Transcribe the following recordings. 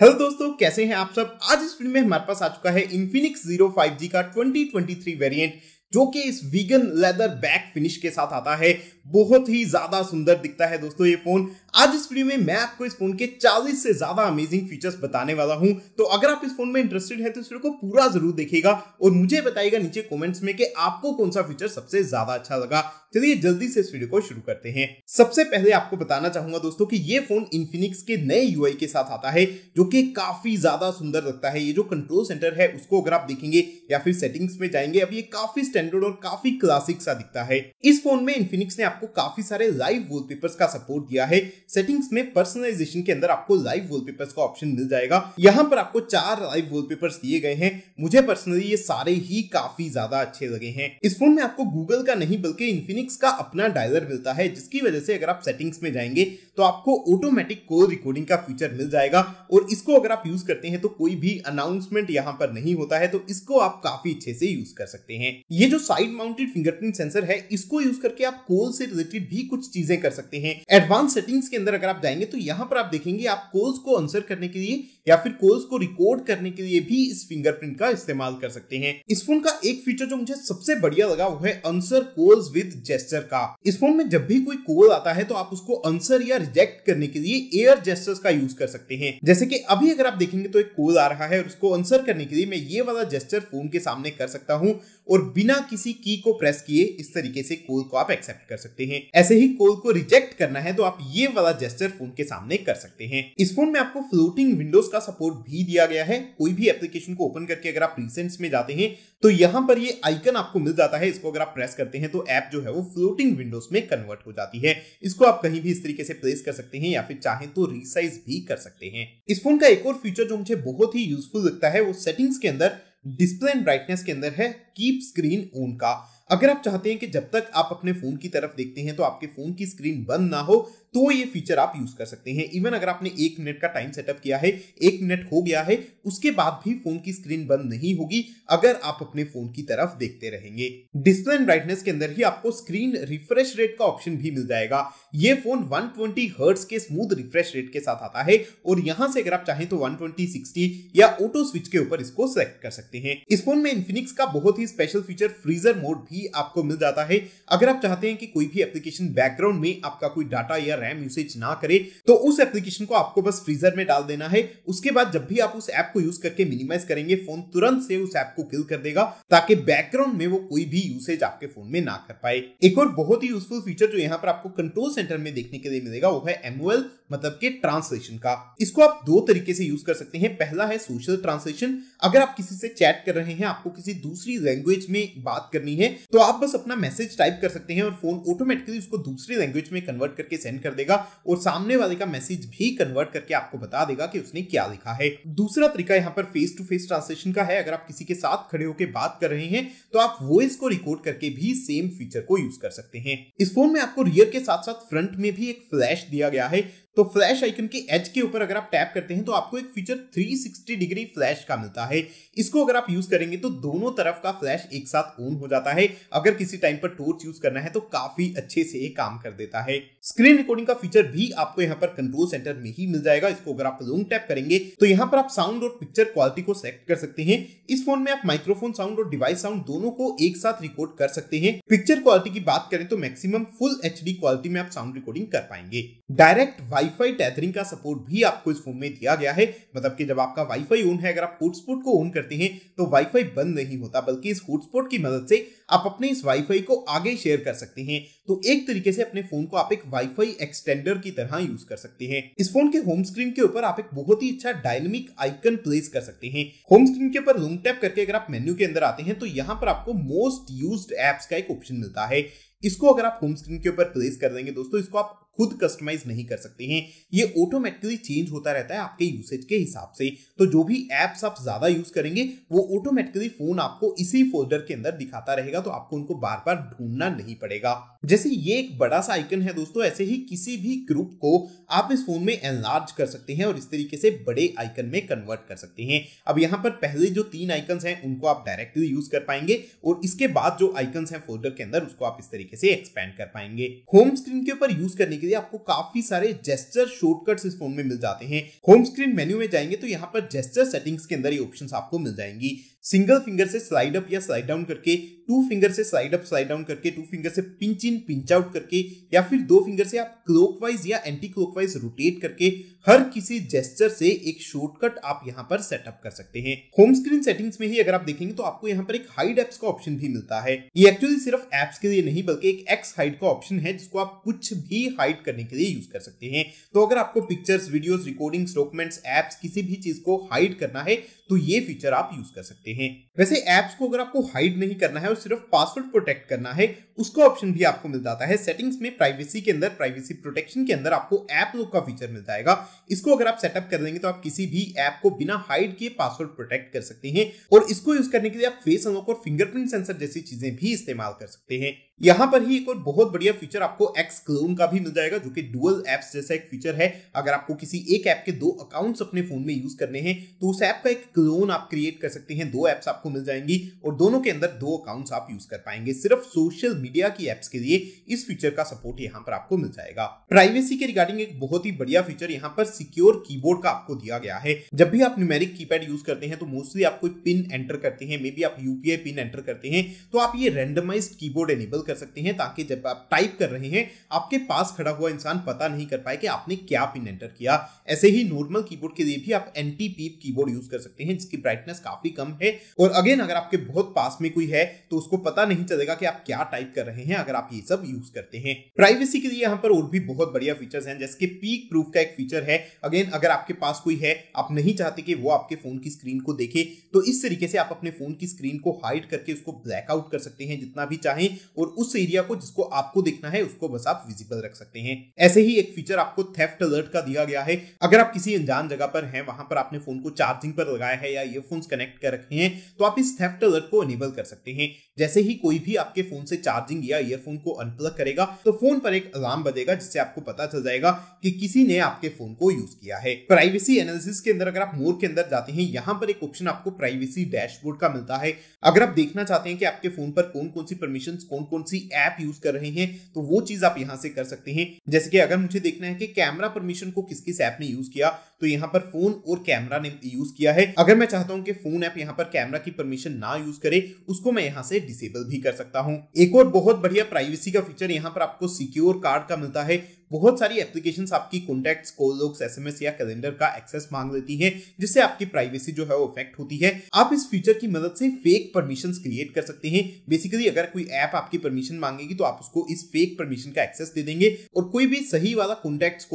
hello दोस्तों कैसे हैं आप सब आज इस फिल्म में हमारे पास आ चुका है इन्फिनिक्स जीरो फाइव जी का 2023 वेरिएंट जो कि इस वीगन लेदर बैक फिनिश के साथ आता है बहुत ही ज्यादा सुंदर दिखता है दोस्तों ये फोन आज इस वीडियो में मैं आपको इस फोन के 40 से ज्यादा अमेजिंग फीचर्स बताने वाला हूं तो अगर आप इस फोन में इंटरेस्टेड हैं तो इस वीडियो को पूरा जरूर देखिएगा और मुझे बताएगा नीचे कमेंट्स में कि आपको कौन सा फीचर सबसे ज्यादा अच्छा लगा चलिए जल्दी से इस वीडियो को शुरू करते हैं सबसे पहले आपको बताना चाहूंगा दोस्तों कि ये फोन इन्फिनिक्स के नए यूआई के साथ आता है जो कि काफी ज्यादा सुंदर लगता है ये जो कंट्रोल सेंटर है उसको अगर आप देखेंगे या फिर सेटिंग्स में जाएंगे अब ये काफी स्टैंडर्ड और काफी क्लासिक सा दिखता है इस फोन में इन्फिनिक्स ने आपको काफी सारे लाइव वॉलपेपर्स का सपोर्ट दिया है सेटिंग्स में पर्सनलाइजेशन के अंदर आपको लाइव वॉलपेपर्स का ऑप्शन मिल जाएगा यहाँ पर आपको चार लाइव वॉलपेपर्स दिए गए हैं मुझे पर्सनली ये सारे ही काफी ज्यादा अच्छे लगे हैं इस फोन में आपको गूगल का नहीं बल्कि इन्फिनिक्स का अपना डायलर मिलता है जिसकी वजह से अगर आप सेटिंग्स में जाएंगे तो आपको ऑटोमेटिक कॉल रिकॉर्डिंग का फीचर मिल जाएगा और इसको अगर आप यूज करते हैं तो कोई भी अनाउंसमेंट यहाँ पर नहीं होता है तो इसको आप काफी अच्छे से यूज कर सकते हैं ये जो साइड माउंटेड फिंगरप्रिंट सेंसर है इसको यूज करके आप कॉल से रिलेटेड भी कुछ चीजें कर सकते हैं एडवांस सेटिंग्स के अंदर अगर आप जाएंगे तो यहां पर आप देखेंगे आप कोल्स को आंसर करने के लिए या फिर कोल्स को रिकॉर्ड करने के लिए भी इस फिंगरप्रिंट का इस्तेमाल कर सकते हैं इस फोन का एक फीचर जो मुझे सबसे बढ़िया लगा वो है आंसर कोल्स विद जेस्टर का इस फोन में जब भी कोई कॉल आता है तो आप उसको आंसर या रिजेक्ट करने के लिए एयर जेस्टर्स का यूज कर सकते हैं जैसे कि अभी अगर आप देखेंगे तो एक कॉल आ रहा है और उसको आंसर करने के लिए मैं ये वाला जेस्टर फोन के सामने कर सकता हूँ और बिना किसी की को प्रेस किए इस तरीके से कॉल को आप एक्सेप्ट कर सकते हैं ऐसे ही कॉल को रिजेक्ट करना है तो आप ये वाला वाला जेस्टर फोन के सामने कर सकते हैं इस फोन में आपको फ्लोटिंग विंडोज का सपोर्ट भी दिया गया है कोई भी एप्लीकेशन को ओपन करके अगर आप प्रीसेंट्स में जाते हैं तो यहाँ पर ये आइकन आपको मिल जाता है इसको अगर आप प्रेस करते हैं तो ऐप जो है वो फ्लोटिंग विंडोज में कन्वर्ट हो जाती है इसको आप कहीं भी इस तरीके से प्लेस कर सकते हैं या फिर चाहे तो रिसाइज भी कर सकते हैं इस फोन का एक और फीचर जो मुझे बहुत ही यूजफुल लगता है वो सेटिंग्स के अंदर डिस्प्ले एंड ब्राइटनेस के अंदर है कीप स्क्रीन ऑन का अगर आप चाहते हैं कि जब तक आप अपने फोन की तरफ देखते हैं तो आपके फोन की स्क्रीन बंद ना हो तो ये फीचर आप यूज कर सकते हैं इवन अगर आपने एक मिनट का टाइम सेटअप किया है एक मिनट हो गया है उसके बाद भी फोन की स्क्रीन बंद नहीं होगी अगर आप अपने फोन की तरफ देखते रहेंगे डिस्प्ले एंड ब्राइटनेस के अंदर ही आपको स्क्रीन रिफ्रेश रेट का ऑप्शन भी मिल जाएगा ये फोन 120 ट्वेंटी के स्मूथ रिफ्रेश रेट के साथ आता है और यहां से अगर आप चाहें तो 120 ट्वेंटी या ऑटो स्विच के ऊपर इसको सेलेक्ट कर सकते हैं इस फोन में इन्फिनिक्स का बहुत ही स्पेशल फीचर फ्रीजर मोड भी आपको मिल जाता है अगर आप चाहते हैं कि कोई भी एप्लीकेशन बैकग्राउंड में आपका कोई डाटा या रैम यूसेज ना करे तो उस एप्लीकेशन को आपको बस फ्रीजर में डाल देना है उसके बाद जब भी आप उस ऐप को यूज करके मिनिमाइज करेंगे फोन तुरंत से उस ऐप को किल कर देगा ताकि बैकग्राउंड में वो कोई भी यूसेज आपके फोन में ना कर पाए एक और बहुत ही यूजफुल फीचर जो यहाँ पर आपको कंट्रोल सेंटर में देखने के लिए मिलेगा वो है एमओएल मतलब के ट्रांसलेशन का इसको आप दो तरीके से यूज कर सकते हैं पहला है सोशल ट्रांसलेशन अगर आप किसी से चैट कर रहे हैं आपको किसी दूसरी लैंग्वेज में बात करनी है तो आप बस अपना मैसेज टाइप कर सकते हैं और फोन ऑटोमेटिकली उसको दूसरी लैंग्वेज में कन्वर्ट करके सेंड कर कर देगा और सामने वाले का मैसेज भी कन्वर्ट करके आपको बता देगा कि उसने क्या लिखा है दूसरा तरीका यहाँ पर फेस टू फेस ट्रांसलेशन का है अगर आप किसी के साथ खड़े होकर बात कर रहे हैं तो आप वॉइस को रिकॉर्ड करके भी सेम फीचर को यूज कर सकते हैं इस फोन में आपको रियर के साथ साथ फ्रंट में भी एक फ्लैश दिया गया है तो फ्लैश आइकन के एज के ऊपर अगर आप टैप करते हैं तो आपको एक फीचर 360 डिग्री फ्लैश का मिलता है इसको अगर आप यूज करेंगे तो दोनों तरफ का फ्लैश एक साथ ऑन हो जाता है अगर किसी टाइम पर टोर्च यूज करना है तो काफी अच्छे से काम कर देता है स्क्रीन रिकॉर्डिंग का फीचर भी आपको यहाँ पर कंट्रोल सेंटर में ही मिल जाएगा इसको अगर आप लॉन्ग टैप करेंगे तो यहाँ पर आप साउंड और पिक्चर क्वालिटी को सेलेक्ट कर सकते हैं इस फोन में आप माइक्रोफोन साउंड और डिवाइस साउंड दोनों को एक साथ रिकॉर्ड कर सकते हैं पिक्चर क्वालिटी की बात करें तो मैक्सिमम फुल एच क्वालिटी में आप साउंड रिकॉर्डिंग कर पाएंगे डायरेक्ट वाई वाईफाई टैथरिंग का सपोर्ट भी आपको इस फोन में दिया गया है मतलब कि जब आपका वाईफाई ऑन है अगर आप हॉटस्पॉट को ऑन करते हैं तो वाईफाई बंद नहीं होता बल्कि इस हॉटस्पॉट की मदद से आप अपने इस वाईफाई को आगे शेयर कर सकते हैं तो एक तरीके से अपने फोन को आप एक वाईफाई एक्सटेंडर की तरह यूज कर सकते हैं इस फोन के होम स्क्रीन के ऊपर आप एक बहुत ही अच्छा डायनेमिक आइकन प्लेस कर सकते हैं होम स्क्रीन के ऊपर लॉन्ग टैप करके अगर आप मेन्यू के अंदर आते हैं तो यहाँ पर आपको मोस्ट यूज्ड एप्स का एक ऑप्शन मिलता है इसको अगर आप होम स्क्रीन के ऊपर प्लेस कर देंगे दोस्तों इसको आप खुद कस्टमाइज नहीं कर सकते हैं ये ऑटोमेटिकली चेंज होता रहता है आपके यूसेज के हिसाब से तो जो भी एप्स आप ज़्यादा यूज़ करेंगे वो ऑटोमेटिकली फ़ोन आपको इसी फोल्डर के अंदर दिखाता रहेगा तो आपको उनको बार बार ढूंढना नहीं पड़ेगा जैसे ये एक बड़ा सा आइकन है दोस्तों ऐसे ही किसी भी ग्रुप को आप इस फोन में एनलार्ज कर सकते हैं और इस तरीके से बड़े आइकन में कन्वर्ट कर सकते हैं अब यहाँ पर पहले जो तीन आइकन है उनको आप डायरेक्टली यूज कर पाएंगे और इसके बाद जो आइकन है फोल्डर के अंदर उसको आप इस तरीके से एक्सपेंड कर पाएंगे होम स्क्रीन के ऊपर यूज करने के लिए आपको काफी सारे जेस्टर शॉर्टकट्स इस फोन में मिल जाते हैं होम स्क्रीन मेन्यू में जाएंगे तो यहाँ पर जेस्टर सेटिंग्स के अंदर ये ऑप्शन आपको मिल जाएंगी सिंगल फिंगर से स्लाइड अप या स्लाइड डाउन करके टू फिंगर से स्लाइड अप स्लाइड डाउन करके टू फिंगर से पिंच इन पिंच आउट करके या फिर दो फिंगर से आप क्लोकवाइज या एंटी क्लोकवाइज रोटेट करके हर किसी जेस्टर से एक शॉर्टकट आप यहाँ पर सेटअप कर सकते हैं होम स्क्रीन सेटिंग्स में ही अगर आप देखेंगे तो आपको यहाँ पर एक हाइड एप्स का ऑप्शन भी मिलता है ये एक्चुअली सिर्फ एप्स के लिए नहीं बल्कि एक एक्स हाइड का ऑप्शन है जिसको आप कुछ भी हाइड करने के लिए यूज कर सकते हैं तो अगर आपको pictures videos recordings documents apps किसी भी चीज को हाइड करना है तो ये फीचर आप यूज कर सकते हैं सकते हैं वैसे एप्स को अगर आपको हाइड नहीं करना है और सिर्फ पासवर्ड प्रोटेक्ट करना है उसका ऑप्शन भी आपको मिल जाता है सेटिंग्स में प्राइवेसी के अंदर प्राइवेसी प्रोटेक्शन के अंदर आपको ऐप लुक का फीचर मिल जाएगा इसको अगर आप सेटअप कर लेंगे तो आप किसी भी ऐप को बिना हाइड किए पासवर्ड प्रोटेक्ट कर सकते हैं और इसको यूज करने के लिए आप फेस अनलॉक और फिंगरप्रिंट सेंसर जैसी चीजें भी इस्तेमाल कर सकते हैं यहाँ पर ही एक और बहुत बढ़िया फीचर आपको एक्स क्लोन का भी मिल जाएगा जो कि डुअल एप्स जैसा एक फीचर है अगर आपको किसी एक ऐप के दो अकाउंट्स अपने फोन में यूज करने हैं तो उस ऐप का एक क्लोन आप क्रिएट कर सकते हैं दो दो एप्स आपको मिल जाएंगी और दोनों के अंदर दो अकाउंट्स आप यूज कर पाएंगे सिर्फ सोशल मीडिया की एप्स के लिए इस फीचर का सपोर्ट यहाँ पर आपको मिल जाएगा प्राइवेसी के रिगार्डिंग एक बहुत ही बढ़िया फीचर यहाँ पर सिक्योर कीबोर्ड का आपको दिया गया है जब भी आप न्यूमेरिक कीपैड यूज करते हैं तो मोस्टली आप कोई पिन एंटर करते हैं मे बी आप यूपीआई पिन एंटर करते हैं तो आप ये रेंडमाइज कीबोर्ड एनेबल कर सकते हैं ताकि जब आप टाइप कर रहे हैं आपके पास खड़ा हुआ इंसान पता नहीं कर पाए कि आपने क्या पिन एंटर किया ऐसे ही नॉर्मल कीबोर्ड के लिए भी आप एंटी पीप कीबोर्ड यूज कर सकते हैं जिसकी ब्राइटनेस काफी कम है जाएंगे और अगेन अगर आपके बहुत पास में कोई है तो उसको पता नहीं चलेगा कि आप क्या टाइप कर रहे हैं अगर आप ये सब यूज करते हैं प्राइवेसी के लिए यहाँ पर और भी बहुत बढ़िया फीचर्स हैं जैसे कि पीक प्रूफ का एक फीचर है अगेन अगर आपके पास कोई है आप नहीं चाहते कि वो आपके फोन की स्क्रीन को देखे तो इस तरीके से आप अपने फोन की स्क्रीन को हाइड करके उसको ब्लैकआउट कर सकते हैं जितना भी चाहें और उस एरिया को जिसको आपको देखना है उसको बस आप विजिबल रख सकते हैं ऐसे ही एक फीचर आपको थेफ्ट अलर्ट का दिया गया है अगर आप किसी अनजान जगह पर हैं वहां पर आपने फोन को चार्जिंग पर लगाया है या ईयरफोन्स कनेक्ट कर रखे हैं तो आप इस थेफ्ट अलर्ट को अनेबल कर सकते हैं जैसे ही कोई भी आपके फोन से चार्जिंग या ईयरफोन को अनप्लग करेगा तो फोन पर एक अलार्म बजेगा जिससे आपको पता चल जाएगा कि किसी ने आपके फोन को यूज किया है प्राइवेसी एनालिसिस के अंदर अगर आप मोर के अंदर जाते हैं यहाँ पर एक ऑप्शन आपको प्राइवेसी डैशबोर्ड का मिलता है अगर आप देखना चाहते हैं कि आपके फोन पर कौन कौन सी परमिशन कौन कौन सी ऐप यूज कर रहे हैं तो वो चीज आप यहाँ से कर सकते हैं जैसे कि अगर मुझे देखना है कि कैमरा परमिशन को किस किस ऐप ने यूज किया तो यहाँ पर फोन और कैमरा ने यूज किया है अगर मैं चाहता हूँ कि फोन ऐप यहाँ पर कैमरा की परमिशन ना यूज करे उसको मैं यहाँ से डिसेबल भी कर सकता हूँ एक और बहुत बढ़िया प्राइवेसी का फीचर यहाँ पर आपको सिक्योर कार्ड का मिलता है बहुत सारी एप्लीकेशन आपकी कॉन्टैक्ट कॉलोक्स एस या कैलेंडर का एक्सेस मांग लेती है जिससे आपकी प्राइवेसी जो है वो इफेक्ट होती है आप इस फीचर की मदद से फेक परमिशन क्रिएट कर सकते हैं बेसिकली अगर कोई ऐप आपकी परमिशन मांगेगी तो आप उसको इस फेक परमिशन का एक्सेस दे देंगे और कोई भी सही वाला कॉन्टैक्ट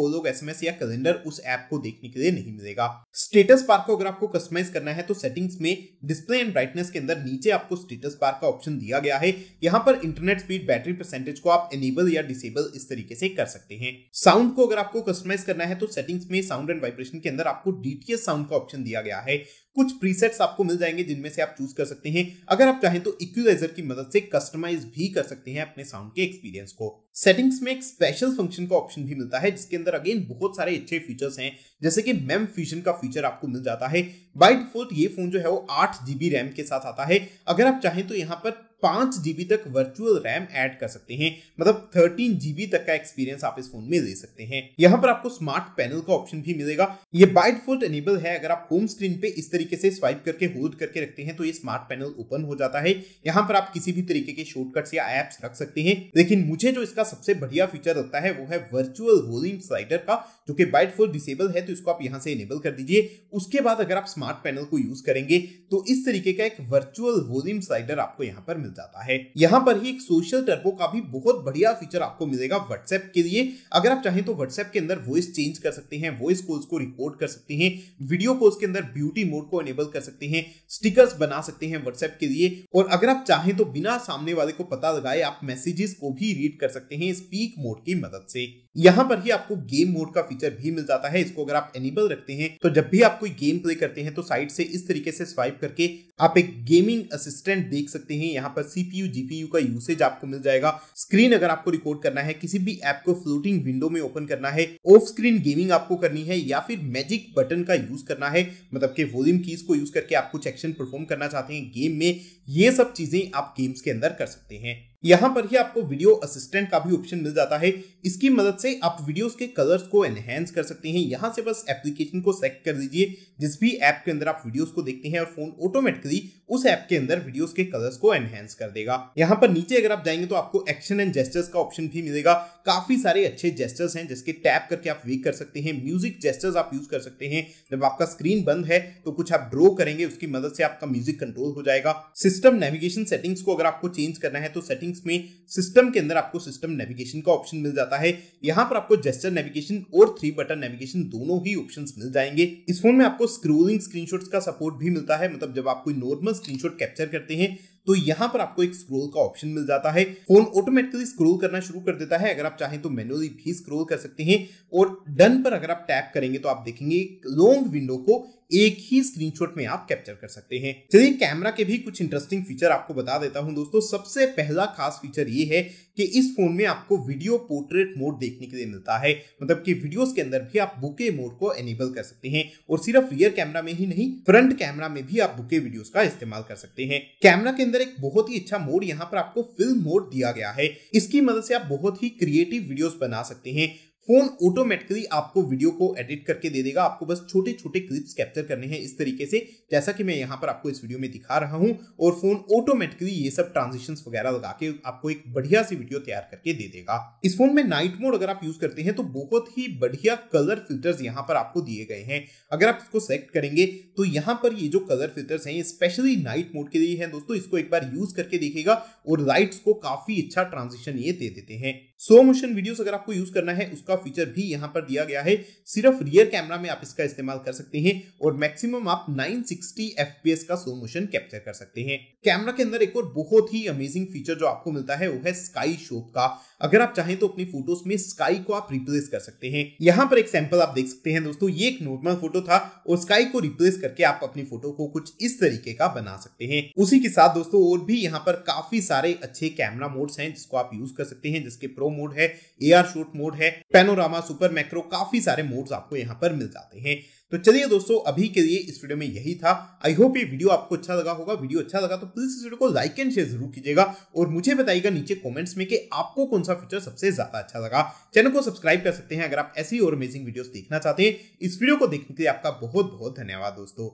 एम एस या कैलेंडर उस ऐप को देखने के लिए नहीं मिलेगा स्टेटस बार को अगर आपको कस्टमाइज करना है तो सेटिंग्स में डिस्प्ले एंड ब्राइटनेस के अंदर नीचे आपको स्टेटस बार का ऑप्शन दिया गया है यहाँ पर इंटरनेट स्पीड बैटरी परसेंटेज को आप इनेबल या डिसेबल इस तरीके से कर सकते हैं हैं साउंड को अगर आपको कस्टमाइज करना है तो सेटिंग्स में साउंड एंड वाइब्रेशन के अंदर आपको डीटीएस साउंड का ऑप्शन दिया गया है कुछ प्रीसेट्स आपको मिल जाएंगे जिनमें से आप चूज कर सकते हैं अगर आप चाहें तो इक्वलाइजर की मदद से कस्टमाइज भी कर सकते हैं अपने साउंड के एक्सपीरियंस को सेटिंग्स में एक स्पेशल फंक्शन का ऑप्शन भी मिलता है जिसके अंदर अगेन बहुत सारे अच्छे फीचर्स हैं जैसे कि मेम फ्यूजन का फीचर आपको मिल जाता है बाई डिफॉल्ट ये फोन जो है वो आठ जीबी रैम के साथ आता है अगर आप चाहें तो यहाँ पर पांच जीबी तक वर्चुअल रैम ऐड कर सकते हैं मतलब थर्टीन जीबी तक का एक्सपीरियंस आप इस फोन में ले सकते हैं यहाँ पर आपको स्मार्ट पैनल का ऑप्शन भी मिलेगा ये बाइट फोल्ट एनेबल है अगर आप होम स्क्रीन पे इस तरीके से स्वाइप करके होल्ड करके रखते हैं तो ये स्मार्ट पैनल ओपन हो जाता है यहाँ पर आप किसी भी तरीके के शॉर्टकट्स या एप्स रख सकते हैं लेकिन मुझे जो इसका सबसे बढ़िया फीचर लगता है वो है वर्चुअल होलिंग स्लाइडर का जो कि बाइट फोल्ट डिसेबल है तो इसको आप यहाँ से इनेबल कर दीजिए उसके बाद अगर आप स्मार्ट पैनल को यूज करेंगे तो इस तरीके का एक वर्चुअल होलिंग स्लाइडर आपको यहाँ पर मिल जाता है यहाँ पर ही एक सोशल टर्बो का भी बहुत बढ़िया फीचर आपको मिलेगा व्हाट्सएप के लिए अगर आप चाहें तो व्हाट्सएप के अंदर वॉइस चेंज कर सकते हैं वॉइस कॉल्स को रिकॉर्ड कर सकते हैं वीडियो कॉल्स के अंदर ब्यूटी मोड को एनेबल कर सकते हैं स्टिकर्स बना सकते हैं व्हाट्सएप के लिए और अगर आप चाहें तो बिना सामने वाले को पता लगाए आप मैसेजेस को भी रीड कर सकते हैं स्पीक मोड की मदद से यहाँ पर ही आपको गेम मोड का फीचर भी मिल जाता है इसको अगर आप एनेबल रखते हैं तो जब भी आप कोई गेम प्ले करते हैं तो साइड से इस तरीके से स्वाइप करके आप एक गेमिंग असिस्टेंट देख सकते हैं यहाँ पर पर सीपीयू जीपीयू का यूसेज आपको मिल जाएगा स्क्रीन अगर आपको रिकॉर्ड करना है किसी भी ऐप को फ्लोटिंग विंडो में ओपन करना है ऑफ स्क्रीन गेमिंग आपको करनी है या फिर मैजिक बटन का यूज करना है मतलब के वॉल्यूम कीज को यूज करके आप कुछ एक्शन परफॉर्म करना चाहते हैं गेम में ये सब चीजें आप गेम्स के अंदर कर सकते हैं यहां पर ही आपको वीडियो असिस्टेंट का भी ऑप्शन मिल जाता है इसकी मदद से आप वीडियोस के कलर्स को एनहेंस कर सकते हैं यहां से बस एप्लीकेशन को सेलेक्ट कर दीजिए जिस भी ऐप के अंदर आप वीडियोस को देखते हैं और फोन ऑटोमेटिकली उस ऐप के अंदर वीडियोस के कलर्स को एनहेंस कर देगा यहां पर नीचे अगर आप जाएंगे तो आपको एक्शन एंड जेस्टर्स का ऑप्शन भी मिलेगा काफी सारे अच्छे जेस्टर्स हैं जिसके टैप करके आप वीक कर सकते हैं म्यूजिक जेस्टर्स आप यूज कर सकते हैं जब आपका स्क्रीन बंद है तो कुछ आप ड्रॉ करेंगे उसकी मदद से आपका म्यूजिक कंट्रोल हो जाएगा सिस्टम नेविगेशन सेटिंग्स को अगर आपको चेंज करना है तो सेटिंग सेटिंग्स में सिस्टम के अंदर आपको सिस्टम नेविगेशन का ऑप्शन मिल जाता है यहाँ पर आपको जेस्टर नेविगेशन और थ्री बटन नेविगेशन दोनों ही ऑप्शन मिल जाएंगे इस फोन में आपको स्क्रोलिंग स्क्रीन का सपोर्ट भी मिलता है मतलब जब आप कोई नॉर्मल स्क्रीन कैप्चर करते हैं तो यहाँ पर आपको एक स्क्रोल का ऑप्शन मिल जाता है फोन ऑटोमेटिकली स्क्रोल करना शुरू कर देता है अगर आप चाहें तो मैनुअली भी स्क्रोल कर सकते हैं और डन पर अगर आप टैप करेंगे तो आप देखेंगे लॉन्ग विंडो को एक ही स्क्रीनशॉट में आप कैप्चर कर सकते हैं चलिए कैमरा के भी कुछ इंटरेस्टिंग फीचर आपको बता देता हूं दोस्तों सबसे पहला खास फीचर ये है कि इस फोन में आपको वीडियो पोर्ट्रेट मोड देखने के लिए मिलता है मतलब कि वीडियोस के अंदर भी आप बुके मोड को एनेबल कर सकते हैं और सिर्फ रियर कैमरा में ही नहीं फ्रंट कैमरा में भी आप बुके वीडियोस का इस्तेमाल कर सकते हैं कैमरा के अंदर एक बहुत ही अच्छा मोड यहाँ पर आपको फिल्म मोड दिया गया है इसकी मदद से आप बहुत ही क्रिएटिव वीडियोस बना सकते हैं फोन ऑटोमेटिकली आपको वीडियो को एडिट करके दे देगा आपको बस छोटे छोटे क्लिप्स कैप्चर करने हैं इस तरीके से जैसा कि मैं यहाँ पर आपको इस वीडियो में दिखा रहा हूँ और फोन ऑटोमेटिकली ये सब ट्रांजेक्शन वगैरह लगा के आपको एक बढ़िया सी वीडियो तैयार करके दे देगा इस फोन में नाइट मोड अगर आप यूज करते हैं तो बहुत ही बढ़िया कलर फिल्टर्स यहाँ पर आपको दिए गए हैं अगर आप इसको सेलेक्ट करेंगे तो यहाँ पर ये जो कलर फिल्टर्स हैं स्पेशली नाइट मोड के लिए है दोस्तों इसको एक बार यूज करके देखेगा और लाइट्स को काफी अच्छा ट्रांजिशन ये दे देते हैं स्लो मोशन वीडियोस अगर आपको यूज करना है उसका फीचर भी यहाँ पर दिया गया है सिर्फ रियर कैमरा में आप इसका इस्तेमाल कर सकते हैं और मैक्सिमम आप 960 fps का स्लो मोशन कैप्चर कर सकते हैं कैमरा के अंदर एक और बहुत ही अमेजिंग फीचर जो आपको मिलता है वो है स्काई शॉप का अगर आप चाहें तो अपनी फोटोज में स्काई को आप रिप्लेस कर सकते हैं यहाँ पर एक सैंपल आप देख सकते हैं दोस्तों ये एक नॉर्मल फोटो था और स्काई को रिप्लेस करके आप अपनी फोटो को कुछ इस तरीके का बना सकते हैं उसी के साथ दोस्तों और भी यहाँ पर काफी सारे अच्छे कैमरा मोड्स हैं जिसको आप यूज कर सकते हैं जिसके प्रो मोड है एआर शूट मोड है पेनोरामा सुपर मैक्रो काफी सारे मोड्स आपको यहाँ पर मिल जाते हैं तो चलिए दोस्तों अभी के लिए इस वीडियो में यही था आई होप ये वीडियो आपको अच्छा लगा होगा वीडियो अच्छा लगा तो प्लीज इस वीडियो को लाइक एंड शेयर जरूर कीजिएगा और मुझे बताइएगा नीचे कमेंट्स में कि आपको कौन सा फीचर सबसे ज्यादा अच्छा लगा चैनल को सब्सक्राइब कर सकते हैं अगर आप ऐसी और अमेजिंग वीडियो देखना चाहते हैं इस वीडियो को देखने के लिए आपका बहुत बहुत धन्यवाद दोस्तों